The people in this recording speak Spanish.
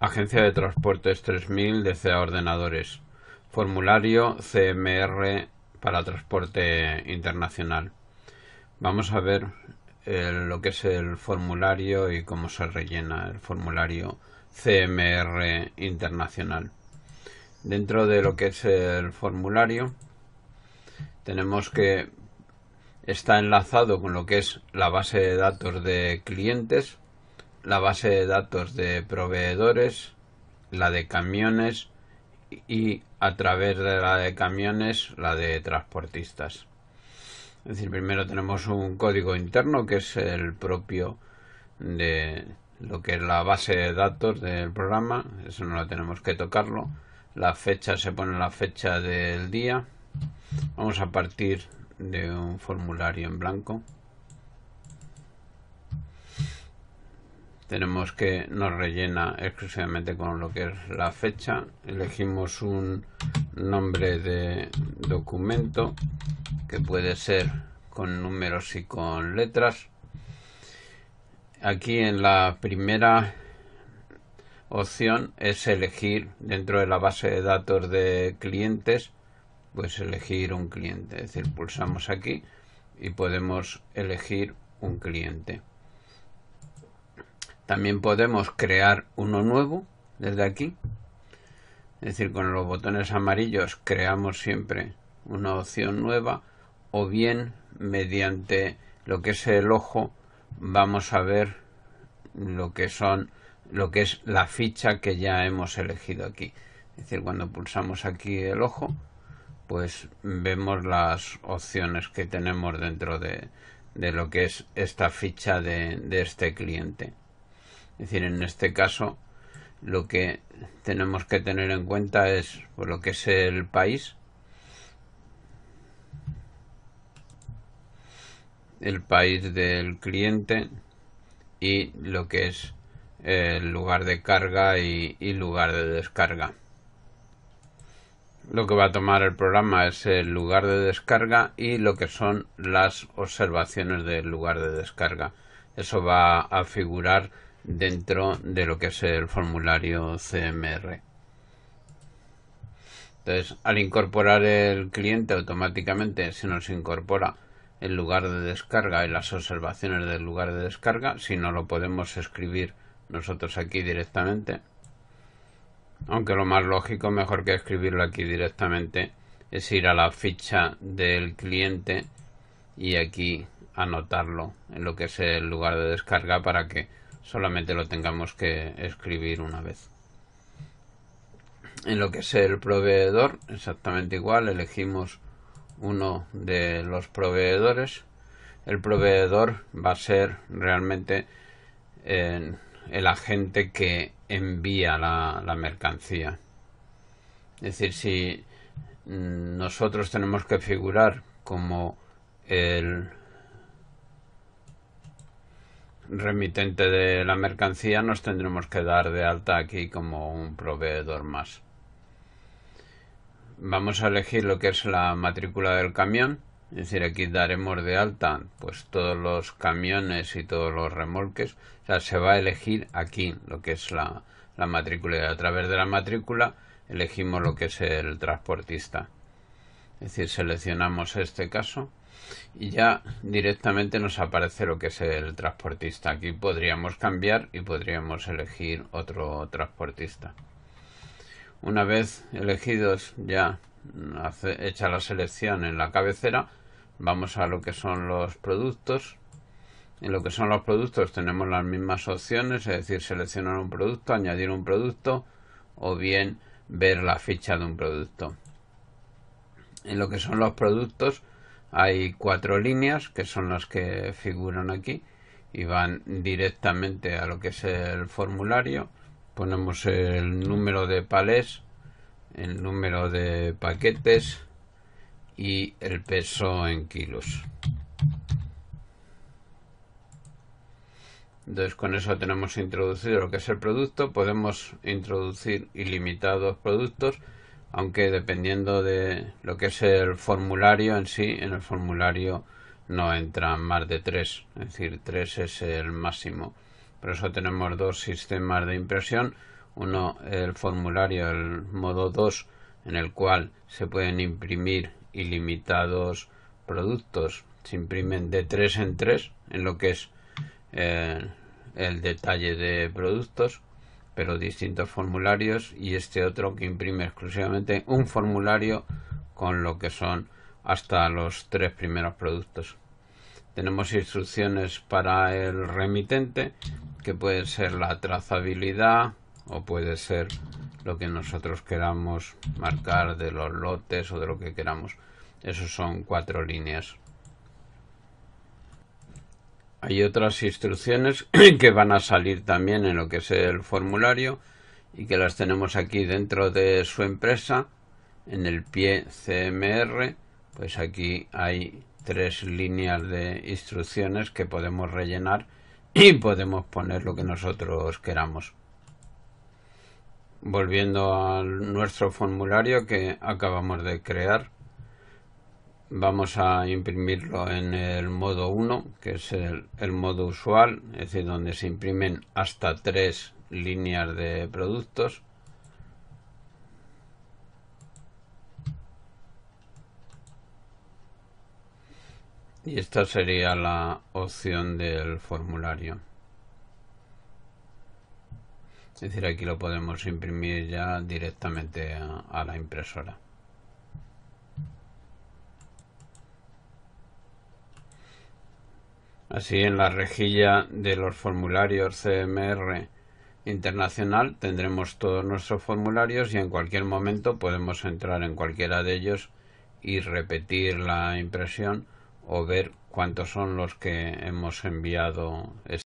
Agencia de Transportes 3000 DCA ordenadores. Formulario CMR para transporte internacional. Vamos a ver eh, lo que es el formulario y cómo se rellena el formulario CMR internacional. Dentro de lo que es el formulario tenemos que está enlazado con lo que es la base de datos de clientes la base de datos de proveedores, la de camiones y a través de la de camiones la de transportistas. Es decir, primero tenemos un código interno que es el propio de lo que es la base de datos del programa, eso no lo tenemos que tocarlo. La fecha se pone la fecha del día. Vamos a partir de un formulario en blanco. tenemos que nos rellena exclusivamente con lo que es la fecha elegimos un nombre de documento que puede ser con números y con letras aquí en la primera opción es elegir dentro de la base de datos de clientes pues elegir un cliente es decir pulsamos aquí y podemos elegir un cliente también podemos crear uno nuevo desde aquí. Es decir, con los botones amarillos creamos siempre una opción nueva o bien mediante lo que es el ojo vamos a ver lo que son lo que es la ficha que ya hemos elegido aquí. Es decir, cuando pulsamos aquí el ojo, pues vemos las opciones que tenemos dentro de, lo que es esta ficha de este cliente. Es decir, en este caso lo que tenemos que tener en cuenta es lo que es el país. el país del cliente y lo que es el lugar de carga y lugar de descarga lo que va a tomar el programa es el lugar de descarga y lo que son las observaciones del lugar de descarga. Eso va a figurar dentro de lo que es el formulario CMR. Entonces, al incorporar el cliente automáticamente se nos incorpora el lugar de descarga y las observaciones del lugar de descarga, si no lo podemos escribir nosotros aquí directamente. Aunque lo más lógico, mejor que escribirlo aquí directamente, es ir a la ficha del cliente y aquí anotarlo en lo que es el lugar de descarga para que solamente lo tengamos que escribir una vez. En lo que es el proveedor, exactamente igual, elegimos uno de los proveedores. El proveedor va a ser realmente eh, el agente que envía la, la mercancía. Es decir, si mm, nosotros tenemos que figurar como el remitente de la mercancía nos tendremos que dar de alta aquí como un proveedor más. Vamos a elegir lo que es la matrícula del camión, es decir, aquí daremos de alta pues todos los camiones y todos los remolques, o sea, se va a elegir aquí lo que es la, la matrícula y a través de la matrícula elegimos lo que es el transportista. Es decir, seleccionamos este caso y ya directamente nos aparece lo que es el transportista. Aquí podríamos cambiar y podríamos elegir otro transportista. Una vez elegidos ya hecha la selección en la cabecera, vamos a lo que son los productos. En lo que son los productos tenemos las mismas opciones, es decir, seleccionar un producto, añadir un producto o bien ver la ficha de un producto. En lo que son los productos hay cuatro líneas que son las que figuran aquí y van directamente a lo que es el formulario. Ponemos el número de palés, el número de paquetes y el peso en kilos. Entonces con eso tenemos introducido lo que es el producto. Podemos introducir ilimitados productos aunque dependiendo de lo que es el formulario en sí, en el formulario no entran más de tres, es decir, tres es el máximo. Por eso tenemos dos sistemas de impresión, uno el formulario, el modo 2, en el cual se pueden imprimir ilimitados productos, se imprimen de tres en tres en lo que es eh, el detalle de productos pero distintos formularios y este otro que imprime exclusivamente un formulario con lo que son hasta los tres primeros productos. Tenemos instrucciones para el remitente que puede ser la trazabilidad o puede ser lo que nosotros queramos marcar de los lotes o de lo que queramos. Esos son cuatro líneas. Hay otras instrucciones que van a salir también en lo que es el formulario y que las tenemos aquí dentro de su empresa en el pie CMR pues aquí hay tres líneas de instrucciones que podemos rellenar y podemos poner lo que nosotros queramos volviendo a nuestro formulario que acabamos de crear vamos a imprimirlo en el modo 1 que es el, modo usual es decir donde se imprimen hasta tres líneas de productos y esta sería la opción del formulario es decir aquí lo podemos imprimir ya directamente a la impresora Así, en la rejilla de los formularios CMR internacional tendremos todos nuestros formularios y en cualquier momento podemos entrar en cualquiera de ellos y repetir la impresión o ver cuántos son los que hemos enviado.